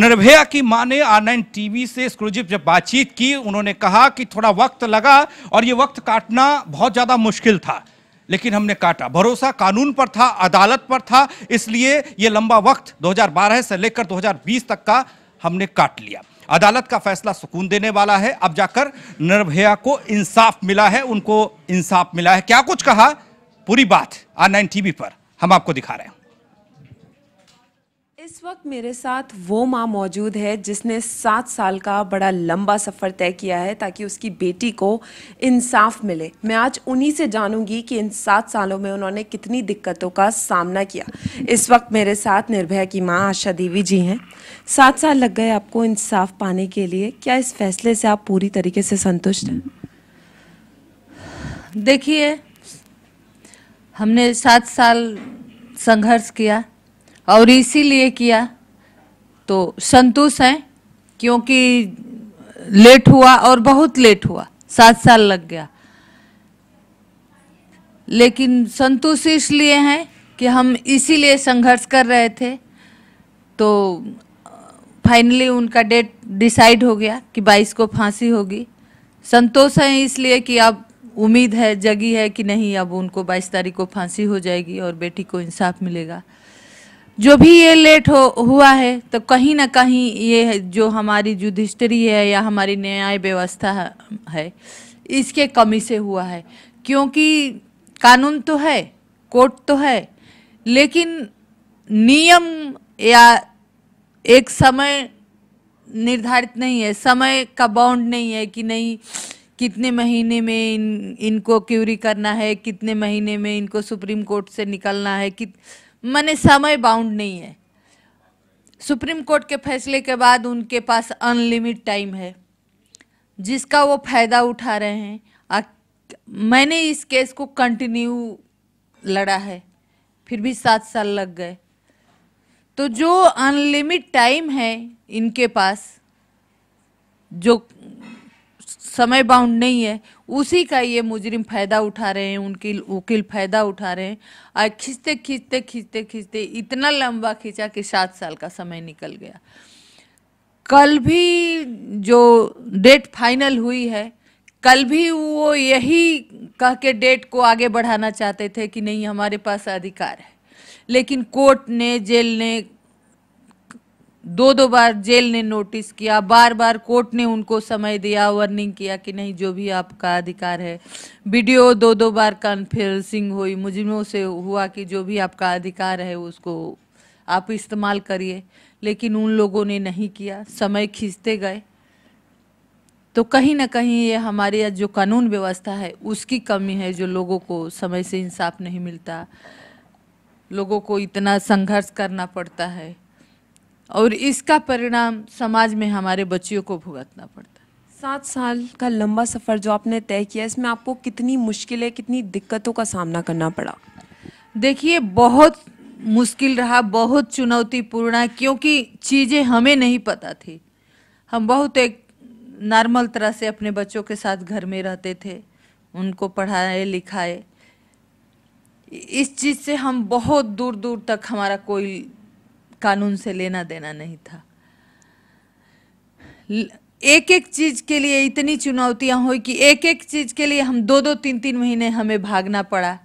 निर्भया की मां ने आनलाइन टीवी से एक्सक्लूसिव जब बातचीत की उन्होंने कहा कि थोड़ा वक्त लगा और ये वक्त काटना बहुत ज़्यादा मुश्किल था लेकिन हमने काटा भरोसा कानून पर था अदालत पर था इसलिए ये लंबा वक्त 2012 से लेकर 2020 तक का हमने काट लिया अदालत का फैसला सुकून देने वाला है अब जाकर निर्भया को इंसाफ मिला है उनको इंसाफ मिला है क्या कुछ कहा पूरी बात आर टी टीवी पर हम आपको दिखा रहे हैं इस वक्त मेरे साथ वो माँ मौजूद है जिसने सात साल का बड़ा लंबा सफ़र तय किया है ताकि उसकी बेटी को इंसाफ मिले मैं आज उन्हीं से जानूंगी कि इन सात सालों में उन्होंने कितनी दिक्कतों का सामना किया इस वक्त मेरे साथ निर्भया की माँ आशा देवी जी हैं सात साल लग गए आपको इंसाफ पाने के लिए क्या इस फैसले से आप पूरी तरीके से संतुष्ट हैं देखिए हमने सात साल संघर्ष किया और इसीलिए किया तो संतुष्ट हैं क्योंकि लेट हुआ और बहुत लेट हुआ सात साल लग गया लेकिन संतुष्ट इसलिए हैं कि हम इसीलिए संघर्ष कर रहे थे तो फाइनली उनका डेट डिसाइड हो गया कि 22 को फांसी होगी संतोष है इसलिए कि अब उम्मीद है जगी है कि नहीं अब उनको 22 तारीख को फांसी हो जाएगी और बेटी को इंसाफ मिलेगा जो भी ये लेट हो हुआ है तो कहीं ना कहीं ये जो हमारी जुडिशरी है या हमारी न्याय व्यवस्था है इसके कमी से हुआ है क्योंकि कानून तो है कोर्ट तो है लेकिन नियम या एक समय निर्धारित नहीं है समय का बाउंड नहीं है कि नहीं कितने महीने में इन इनको क्यूरी करना है कितने महीने में इनको सुप्रीम कोर्ट से निकलना है कित મને સમય બાઉન્ડ નહીં હે સુપ્રીમ કોર્ટ કે ફેસલે કે બાદ ઉનકે પાસ અનલિમિટ ટાઈમ હે જિસકા વો ફાયદા ઉઠા રહે હે મેને ઇસ કેસ કો કન્ટિન્યુ લડા હે ફિર ભી 7 સાલ લગ ગય તો જો અનલિમિટ ટાઈમ હે ઇનકે પાસ જો समय बाउंड नहीं है उसी का ये मुजरिम फ़ायदा उठा रहे हैं उनकी वकील फ़ायदा उठा रहे हैं और खींचते खींचते खींचते खींचते इतना लंबा खींचा कि सात साल का समय निकल गया कल भी जो डेट फाइनल हुई है कल भी वो यही कह के डेट को आगे बढ़ाना चाहते थे कि नहीं हमारे पास अधिकार है लेकिन कोर्ट ने जेल ने दो दो बार जेल ने नोटिस किया बार बार कोर्ट ने उनको समय दिया वार्निंग किया कि नहीं जो भी आपका अधिकार है वीडियो दो दो बार कॉन्फ्रेंसिंग हुई मुजरिमों से हुआ कि जो भी आपका अधिकार है उसको आप इस्तेमाल करिए लेकिन उन लोगों ने नहीं किया समय खींचते गए तो कहीं ना कहीं ये हमारे जो कानून व्यवस्था है उसकी कमी है जो लोगों को समय से इंसाफ नहीं मिलता लोगों को इतना संघर्ष करना पड़ता है और इसका परिणाम समाज में हमारे बच्चियों को भुगतना पड़ता है सात साल का लंबा सफ़र जो आपने तय किया इसमें आपको कितनी मुश्किलें कितनी दिक्कतों का सामना करना पड़ा देखिए बहुत मुश्किल रहा बहुत चुनौतीपूर्ण क्योंकि चीज़ें हमें नहीं पता थी हम बहुत एक नॉर्मल तरह से अपने बच्चों के साथ घर में रहते थे उनको पढ़ाए लिखाए इस चीज़ से हम बहुत दूर दूर तक हमारा कोई कानून से लेना देना नहीं था एक एक चीज के लिए इतनी चुनौतियां हुई कि एक एक चीज के लिए हम दो दो तीन तीन महीने हमें भागना पड़ा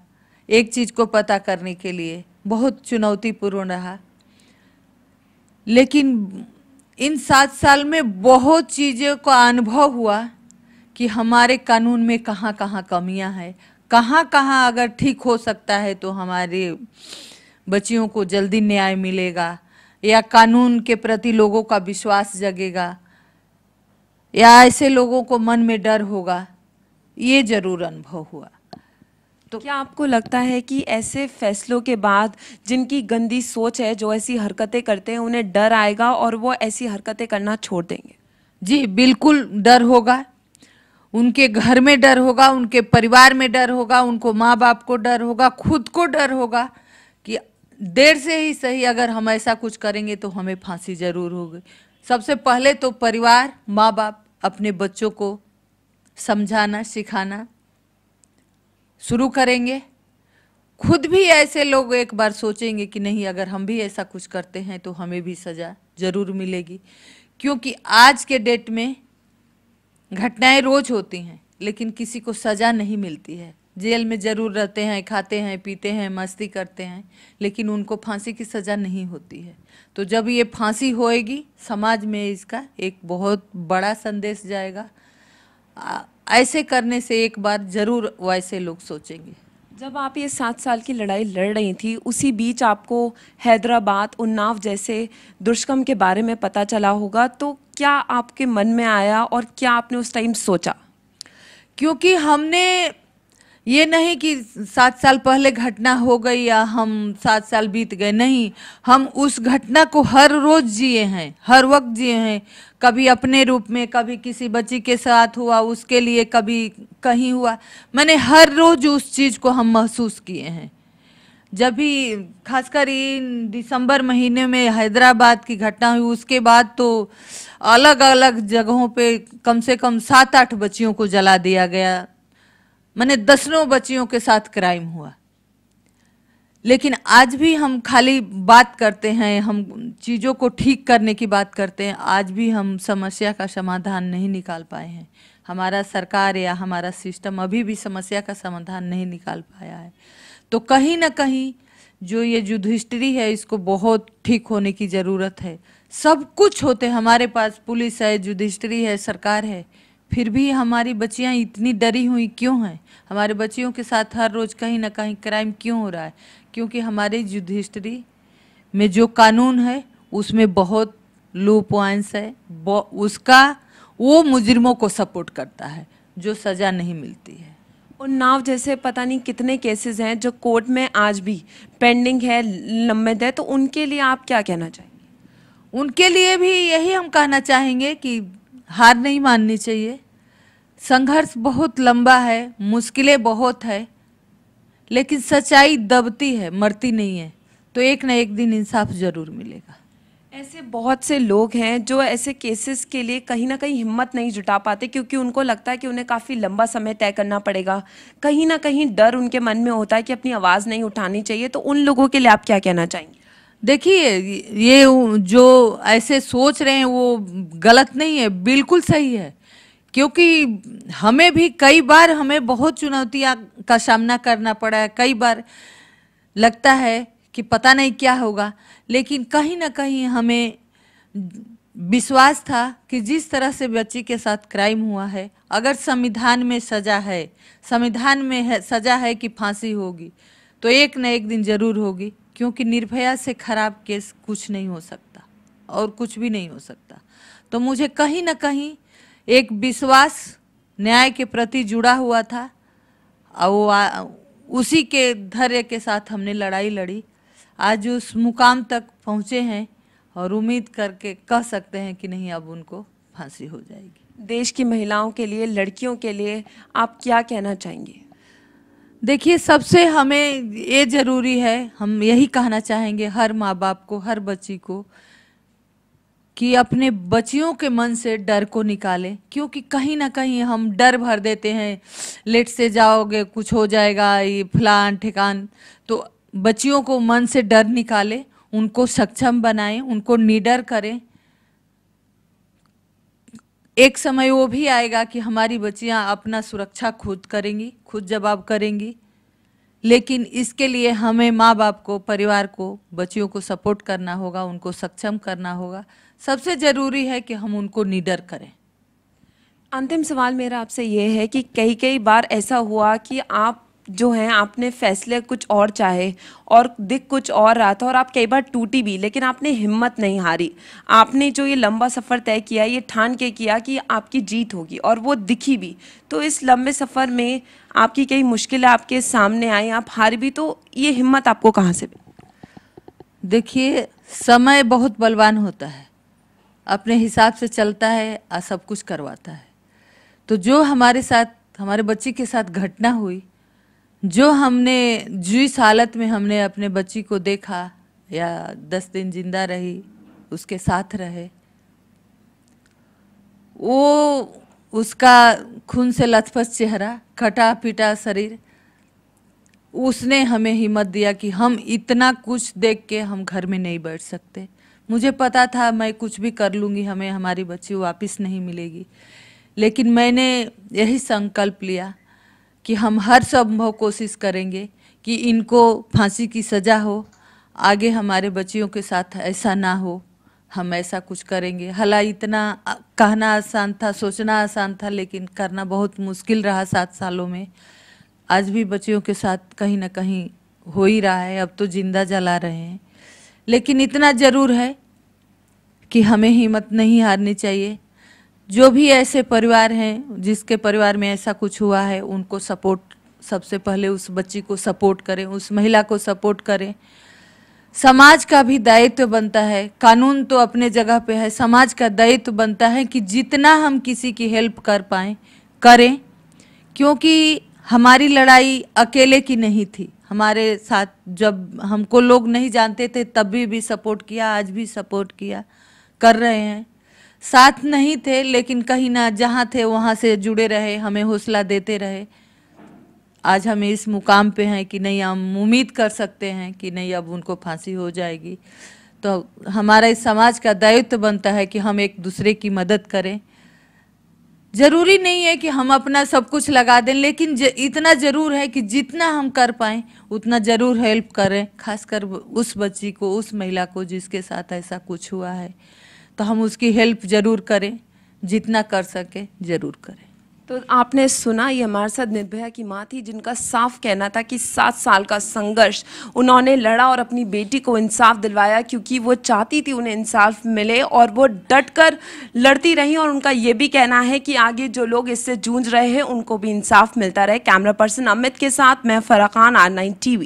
एक चीज को पता करने के लिए बहुत चुनौतीपूर्ण रहा लेकिन इन सात साल में बहुत चीज़ों का अनुभव हुआ कि हमारे कानून में कहाँ कहाँ कमियां हैं कहाँ कहाँ अगर ठीक हो सकता है तो हमारे बच्चियों को जल्दी न्याय मिलेगा या कानून के प्रति लोगों का विश्वास जगेगा या ऐसे लोगों को मन में डर होगा ये जरूर अनुभव हुआ तो क्या आपको लगता है कि ऐसे फैसलों के बाद जिनकी गंदी सोच है जो ऐसी हरकतें करते हैं उन्हें डर आएगा और वो ऐसी हरकतें करना छोड़ देंगे जी बिल्कुल डर होगा उनके घर में डर होगा उनके परिवार में डर होगा उनको माँ बाप को डर होगा खुद को डर होगा देर से ही सही अगर हम ऐसा कुछ करेंगे तो हमें फांसी जरूर होगी सबसे पहले तो परिवार माँ बाप अपने बच्चों को समझाना सिखाना शुरू करेंगे खुद भी ऐसे लोग एक बार सोचेंगे कि नहीं अगर हम भी ऐसा कुछ करते हैं तो हमें भी सज़ा ज़रूर मिलेगी क्योंकि आज के डेट में घटनाएं रोज़ होती हैं लेकिन किसी को सज़ा नहीं मिलती है जेल में ज़रूर रहते हैं खाते हैं पीते हैं मस्ती करते हैं लेकिन उनको फांसी की सज़ा नहीं होती है तो जब ये फांसी होएगी समाज में इसका एक बहुत बड़ा संदेश जाएगा ऐसे करने से एक बार ज़रूर वैसे लोग सोचेंगे जब आप ये सात साल की लड़ाई लड़ रही थी उसी बीच आपको हैदराबाद उन्नाव जैसे दुष्कर्म के बारे में पता चला होगा तो क्या आपके मन में आया और क्या आपने उस टाइम सोचा क्योंकि हमने ये नहीं कि सात साल पहले घटना हो गई या हम सात साल बीत गए नहीं हम उस घटना को हर रोज जिए हैं हर वक्त जिए हैं कभी अपने रूप में कभी किसी बच्ची के साथ हुआ उसके लिए कभी कहीं हुआ मैंने हर रोज उस चीज़ को हम महसूस किए हैं जब भी खासकर इन दिसंबर महीने में हैदराबाद की घटना हुई उसके बाद तो अलग अलग जगहों पे कम से कम सात आठ बच्चियों को जला दिया गया मैंने दसनों बच्चियों के साथ क्राइम हुआ लेकिन आज भी हम खाली बात करते हैं हम चीज़ों को ठीक करने की बात करते हैं आज भी हम समस्या का समाधान नहीं निकाल पाए हैं हमारा सरकार या हमारा सिस्टम अभी भी समस्या का समाधान नहीं निकाल पाया है तो कहीं ना कहीं जो ये जुधिष्ठिरी है इसको बहुत ठीक होने की ज़रूरत है सब कुछ होते हमारे पास पुलिस है जुधिष्ठिरी है सरकार है फिर भी हमारी बच्चियां इतनी डरी हुई क्यों हैं हमारे बच्चियों के साथ हर रोज़ कहीं ना कहीं क्राइम क्यों हो रहा है क्योंकि हमारे जुधिस्ट्री में जो कानून है उसमें बहुत लो पॉइंट्स है उसका वो मुजरिमों को सपोर्ट करता है जो सज़ा नहीं मिलती है उन्नाव जैसे पता नहीं कितने केसेस हैं जो कोर्ट में आज भी पेंडिंग है लंबित है तो उनके लिए आप क्या कहना चाहेंगे उनके लिए भी यही हम कहना चाहेंगे कि हार नहीं माननी चाहिए संघर्ष बहुत लंबा है मुश्किलें बहुत है लेकिन सच्चाई दबती है मरती नहीं है तो एक ना एक दिन इंसाफ जरूर मिलेगा ऐसे बहुत से लोग हैं जो ऐसे केसेस के लिए कहीं ना कहीं हिम्मत नहीं जुटा पाते क्योंकि उनको लगता है कि उन्हें काफ़ी लंबा समय तय करना पड़ेगा कहीं ना कहीं डर उनके मन में होता है कि अपनी आवाज़ नहीं उठानी चाहिए तो उन लोगों के लिए आप क्या कहना चाहेंगे देखिए ये जो ऐसे सोच रहे हैं वो गलत नहीं है बिल्कुल सही है क्योंकि हमें भी कई बार हमें बहुत चुनौतियाँ का सामना करना पड़ा है कई बार लगता है कि पता नहीं क्या होगा लेकिन कहीं ना कहीं हमें विश्वास था कि जिस तरह से बच्ची के साथ क्राइम हुआ है अगर संविधान में सजा है संविधान में है सजा है कि फांसी होगी तो एक न एक दिन जरूर होगी क्योंकि निर्भया से खराब केस कुछ नहीं हो सकता और कुछ भी नहीं हो सकता तो मुझे कहीं ना कहीं एक विश्वास न्याय के प्रति जुड़ा हुआ था और वो उसी के धैर्य के साथ हमने लड़ाई लड़ी आज उस मुकाम तक पहुँचे हैं और उम्मीद करके कह सकते हैं कि नहीं अब उनको फांसी हो जाएगी देश की महिलाओं के लिए लड़कियों के लिए आप क्या कहना चाहेंगे देखिए सबसे हमें ये ज़रूरी है हम यही कहना चाहेंगे हर माँ बाप को हर बच्ची को कि अपने बच्चियों के मन से डर को निकालें क्योंकि कहीं ना कहीं हम डर भर देते हैं लेट से जाओगे कुछ हो जाएगा ये फलान ठिकान तो बच्चियों को मन से डर निकालें उनको सक्षम बनाएं उनको निडर करें एक समय वो भी आएगा कि हमारी बच्चियां अपना सुरक्षा खुद करेंगी खुद जवाब करेंगी लेकिन इसके लिए हमें माँ बाप को परिवार को बच्चियों को सपोर्ट करना होगा उनको सक्षम करना होगा सबसे ज़रूरी है कि हम उनको निडर करें अंतिम सवाल मेरा आपसे ये है कि कई कई बार ऐसा हुआ कि आप जो हैं आपने फैसले कुछ और चाहे और दिख कुछ और रहा था और आप कई बार टूटी भी लेकिन आपने हिम्मत नहीं हारी आपने जो ये लंबा सफ़र तय किया ये ठान के किया कि आपकी जीत होगी और वो दिखी भी तो इस लंबे सफ़र में आपकी कई मुश्किलें आपके सामने आई आप हार भी तो ये हिम्मत आपको कहाँ से देखिए समय बहुत बलवान होता है अपने हिसाब से चलता है और सब कुछ करवाता है तो जो हमारे साथ हमारे बच्चे के साथ घटना हुई जो हमने जिस हालत में हमने अपने बच्ची को देखा या दस दिन जिंदा रही उसके साथ रहे वो उसका खून से लथपथ चेहरा खटा पिटा शरीर उसने हमें हिम्मत दिया कि हम इतना कुछ देख के हम घर में नहीं बैठ सकते मुझे पता था मैं कुछ भी कर लूँगी हमें हमारी बच्ची वापस नहीं मिलेगी लेकिन मैंने यही संकल्प लिया कि हम हर संभव कोशिश करेंगे कि इनको फांसी की सज़ा हो आगे हमारे बच्चियों के साथ ऐसा ना हो हम ऐसा कुछ करेंगे हला इतना कहना आसान था सोचना आसान था लेकिन करना बहुत मुश्किल रहा सात सालों में आज भी बच्चियों के साथ कहीं ना कहीं हो ही रहा है अब तो जिंदा जला रहे हैं लेकिन इतना ज़रूर है कि हमें हिम्मत नहीं हारनी चाहिए जो भी ऐसे परिवार हैं जिसके परिवार में ऐसा कुछ हुआ है उनको सपोर्ट सबसे पहले उस बच्ची को सपोर्ट करें उस महिला को सपोर्ट करें समाज का भी दायित्व बनता है कानून तो अपने जगह पे है समाज का दायित्व बनता है कि जितना हम किसी की हेल्प कर पाए करें क्योंकि हमारी लड़ाई अकेले की नहीं थी हमारे साथ जब हमको लोग नहीं जानते थे तब भी भी सपोर्ट किया आज भी सपोर्ट किया कर रहे हैं साथ नहीं थे लेकिन कहीं ना जहाँ थे वहाँ से जुड़े रहे हमें हौसला देते रहे आज हम इस मुकाम पे हैं कि नहीं हम उम्मीद कर सकते हैं कि नहीं अब उनको फांसी हो जाएगी तो हमारा इस समाज का दायित्व बनता है कि हम एक दूसरे की मदद करें ज़रूरी नहीं है कि हम अपना सब कुछ लगा दें लेकिन ज, इतना ज़रूर है कि जितना हम कर पाएँ उतना ज़रूर हेल्प करें खासकर उस बच्ची को उस महिला को जिसके साथ ऐसा कुछ हुआ है तो हम उसकी हेल्प ज़रूर करें जितना कर सके ज़रूर करें तो आपने सुना ये हमारे साथ निर्भया की माँ थी जिनका साफ कहना था कि सात साल का संघर्ष उन्होंने लड़ा और अपनी बेटी को इंसाफ दिलवाया क्योंकि वो चाहती थी उन्हें इंसाफ मिले और वो डट कर लड़ती रहीं और उनका ये भी कहना है कि आगे जो लोग इससे जूझ रहे हैं उनको भी इंसाफ मिलता रहे कैमरा पर्सन अमित के साथ मैं फराकान आर नाइन टी